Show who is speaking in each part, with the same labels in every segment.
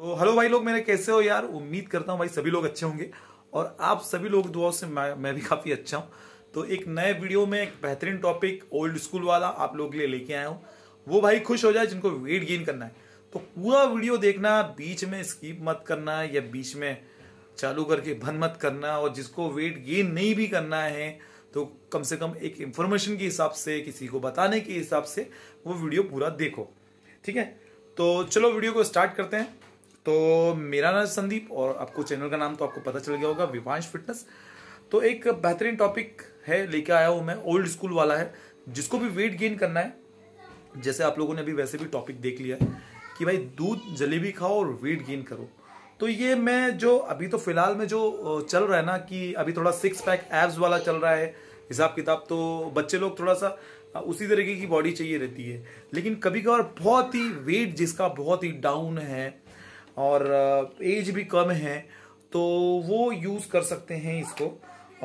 Speaker 1: तो हेलो भाई लोग मेरे कैसे हो यार उम्मीद करता हूँ भाई सभी लोग अच्छे होंगे और आप सभी लोग दुआओं से मैं, मैं भी काफ़ी अच्छा हूँ तो एक नए वीडियो में एक बेहतरीन टॉपिक ओल्ड स्कूल वाला आप लोग लिए लेके आया हूँ वो भाई खुश हो जाए जिनको वेट गेन करना है तो पूरा वीडियो देखना बीच में स्कीप मत करना या बीच में चालू करके बंद मत करना और जिसको वेट गेन नहीं भी करना है तो कम से कम एक इंफॉर्मेशन के हिसाब से किसी को बताने के हिसाब से वो वीडियो पूरा देखो ठीक है तो चलो वीडियो को स्टार्ट करते हैं तो मेरा नाम संदीप और आपको चैनल का नाम तो आपको पता चल गया होगा विवांश फिटनेस तो एक बेहतरीन टॉपिक है लेके आया हूँ मैं ओल्ड स्कूल वाला है जिसको भी वेट गेन करना है जैसे आप लोगों ने अभी वैसे भी टॉपिक देख लिया है कि भाई दूध जलेबी खाओ और वेट गेन करो तो ये मैं जो अभी तो फिलहाल में जो चल रहा है ना कि अभी थोड़ा सिक्स पैक एब्स वाला चल रहा है हिसाब किताब तो बच्चे लोग थोड़ा सा उसी तरीके की बॉडी चाहिए रहती है लेकिन कभी कभार बहुत ही वेट जिसका बहुत ही डाउन है और एज भी कम है तो वो यूज़ कर सकते हैं इसको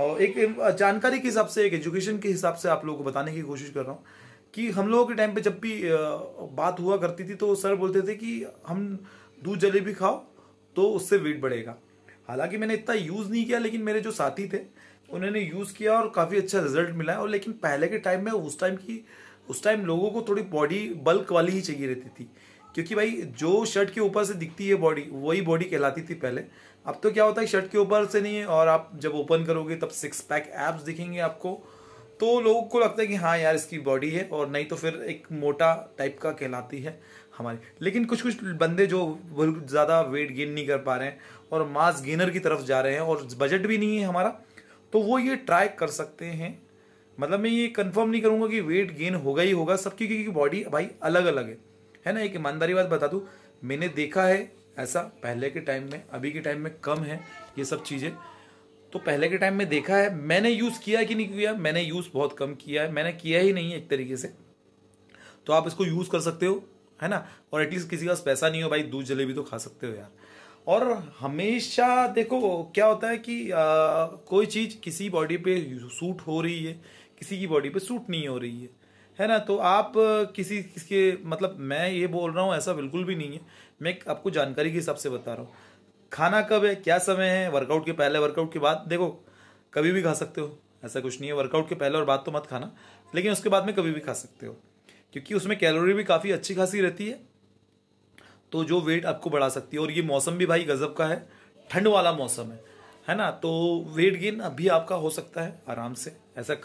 Speaker 1: और एक जानकारी के हिसाब से एक एजुकेशन के हिसाब से आप लोगों को बताने की कोशिश कर रहा हूँ कि हम लोगों के टाइम पे जब भी बात हुआ करती थी तो सर बोलते थे कि हम दूध जलेबी खाओ तो उससे वेट बढ़ेगा हालांकि मैंने इतना यूज़ नहीं किया लेकिन मेरे जो साथी थे उन्होंने यूज़ किया और काफ़ी अच्छा रिजल्ट मिला और लेकिन पहले के टाइम में उस टाइम की उस टाइम लोगों को थोड़ी बॉडी बल्क वाली ही चाहिए रहती थी क्योंकि भाई जो शर्ट के ऊपर से दिखती है बॉडी वही बॉडी कहलाती थी पहले अब तो क्या होता है शर्ट के ऊपर से नहीं है और आप जब ओपन करोगे तब सिक्स पैक एप्स दिखेंगे आपको तो लोगों को लगता है कि हाँ यार इसकी बॉडी है और नहीं तो फिर एक मोटा टाइप का कहलाती है हमारी लेकिन कुछ कुछ बंदे जो ज़्यादा वेट गेन नहीं कर पा रहे हैं और मास गेनर की तरफ जा रहे हैं और बजट भी नहीं है हमारा तो वो ये ट्राई कर सकते हैं मतलब मैं ये कंफर्म नहीं करूँगा कि वेट गेन होगा ही होगा सबकी क्योंकि बॉडी भाई अलग अलग है है ना एक ईमानदारी बात बता दूँ मैंने देखा है ऐसा पहले के टाइम में अभी के टाइम में कम है ये सब चीज़ें तो पहले के टाइम में देखा है मैंने यूज़ किया कि नहीं किया मैंने यूज़ बहुत कम किया है मैंने किया ही नहीं है एक तरीके से तो आप इसको यूज़ कर सकते हो है ना और एटलीस्ट किसी का पैसा नहीं हो भाई दूध जलेबी तो खा सकते हो यार और हमेशा देखो क्या होता है कि आ, कोई चीज़ किसी बॉडी पे सूट हो रही है किसी की बॉडी पे सूट नहीं हो रही है है ना तो आप किसी किसके मतलब मैं ये बोल रहा हूँ ऐसा बिल्कुल भी नहीं है मैं आपको जानकारी के हिसाब से बता रहा हूँ खाना कब है क्या समय है वर्कआउट के पहले वर्कआउट के बाद देखो कभी भी खा सकते हो ऐसा कुछ नहीं है वर्कआउट के पहले और बाद तो मत खाना लेकिन उसके बाद में कभी भी खा सकते हो क्योंकि उसमें कैलोरी भी काफ़ी अच्छी खासी रहती है तो जो वेट आपको बढ़ा सकती है और ये मौसम भी भाई गज़ब का है ठंड वाला मौसम है है ना तो वेट गेन अभी आपका हो सकता है आराम से ऐसा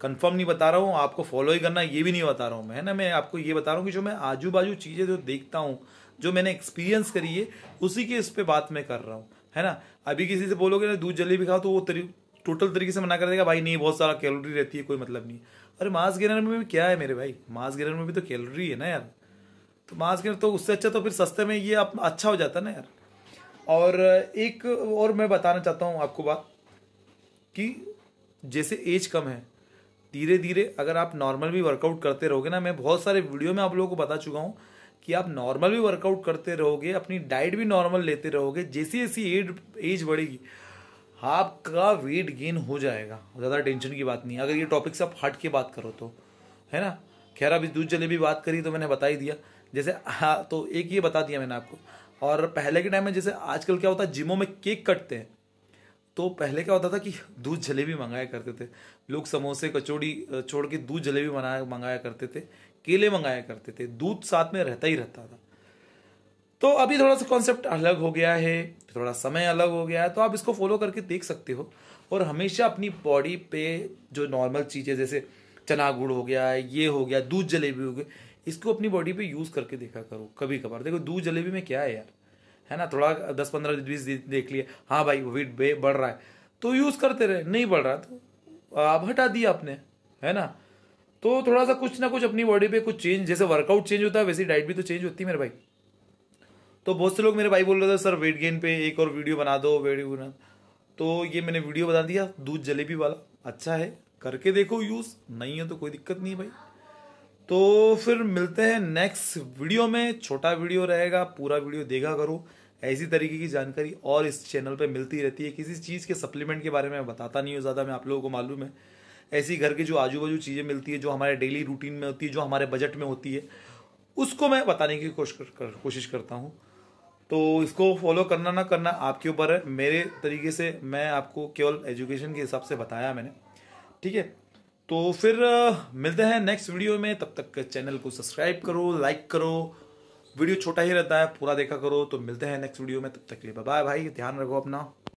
Speaker 1: कंफर्म नहीं बता रहा हूँ आपको फॉलो ही करना ये भी नहीं बता रहा हूँ मैं ना मैं आपको ये बता रहा हूँ कि जो मैं आजू बाजू चीज़ें जो देखता हूँ जो मैंने एक्सपीरियंस करी है उसी के इस पर बात मैं कर रहा हूँ है ना अभी किसी से बोलोगे ना दूध जलेबी खाओ तो वो तरी टोटल तरीके से मना कर देगा भाई नहीं बहुत सारा कैलोरी रहती है कोई मतलब नहीं अरे मांस गेनर में भी क्या है मेरे भाई मांस गेनर में भी तो कैलोरी है ना यार तो मांस गेनर तो उससे अच्छा तो फिर सस्ते में ये आप अच्छा हो जाता ना यार और एक और मैं बताना चाहता हूँ आपको बात कि जैसे एज कम है धीरे धीरे अगर आप नॉर्मल भी वर्कआउट करते रहोगे ना मैं बहुत सारे वीडियो में आप लोगों को बता चुका हूँ कि आप नॉर्मल भी वर्कआउट करते रहोगे अपनी डाइट भी नॉर्मल लेते रहोगे जैसी जैसी एज एज बढ़ेगी आपका वेट गेन हो जाएगा ज़्यादा टेंशन की बात नहीं अगर ये टॉपिक से आप हट के बात करो तो है ना खैर अभी दूध जलेबी बात करी तो मैंने बता ही दिया जैसे हाँ तो एक ये बता दिया मैंने आपको और पहले के टाइम में जैसे आजकल क्या होता है जिमों में केक कटते हैं तो पहले क्या होता था कि दूध जलेबी मंगाया करते थे लोग समोसे कचौड़ी छोड़ के दूध जलेबी बनाया मंगाया करते थे केले मंगाया करते थे दूध साथ में रहता ही रहता था तो अभी थोड़ा सा कॉन्सेप्ट अलग हो गया है थोड़ा समय अलग हो गया है तो आप इसको फॉलो करके देख सकते हो और हमेशा अपनी बॉडी पे जो नॉर्मल चीज़ें जैसे चना गुड़ हो गया ये हो गया दूध जलेबी हो गई इसको अपनी बॉडी पे यूज़ करके देखा करो कभी कभार देखो दूध जलेबी में क्या है यार है ना थोड़ा दस पंद्रह बीस देख लिए हाँ भाई वेट बढ़ रहा है तो यूज करते रहे नहीं बढ़ रहा तो अब हटा दिया आपने है ना तो थोड़ा सा कुछ ना कुछ अपनी बॉडी पे कुछ चेंज जैसे वर्कआउट चेंज होता है वैसे डाइट भी तो चेंज होती है मेरे भाई तो बहुत से लोग मेरे भाई बोल रहे थे सर वेट गेन पे एक और वीडियो बना दो वीडियो बना तो ये मैंने वीडियो बना दिया दूध जलेबी वाला अच्छा है करके देखो यूज़ नहीं है तो कोई दिक्कत नहीं भाई तो फिर मिलते हैं नेक्स्ट वीडियो में छोटा वीडियो रहेगा पूरा वीडियो देखा करो ऐसी तरीके की जानकारी और इस चैनल पे मिलती रहती है किसी चीज़ के सप्लीमेंट के बारे में मैं बताता नहीं हूँ ज़्यादा मैं आप लोगों को मालूम है ऐसी घर के जो आजू बाजू चीज़ें मिलती है जो हमारे डेली रूटीन में होती है जो हमारे बजट में होती है उसको मैं बताने की कोशिश कर, कोशिश करता हूँ तो इसको फॉलो करना ना करना आपके ऊपर है मेरे तरीके से मैं आपको केवल एजुकेशन के हिसाब से बताया मैंने ठीक है तो फिर मिलते हैं नेक्स्ट वीडियो में तब तक चैनल को सब्सक्राइब करो लाइक करो वीडियो छोटा ही रहता है पूरा देखा करो तो मिलते हैं नेक्स्ट वीडियो में तब तक के लिए बाय भाई ध्यान रखो अपना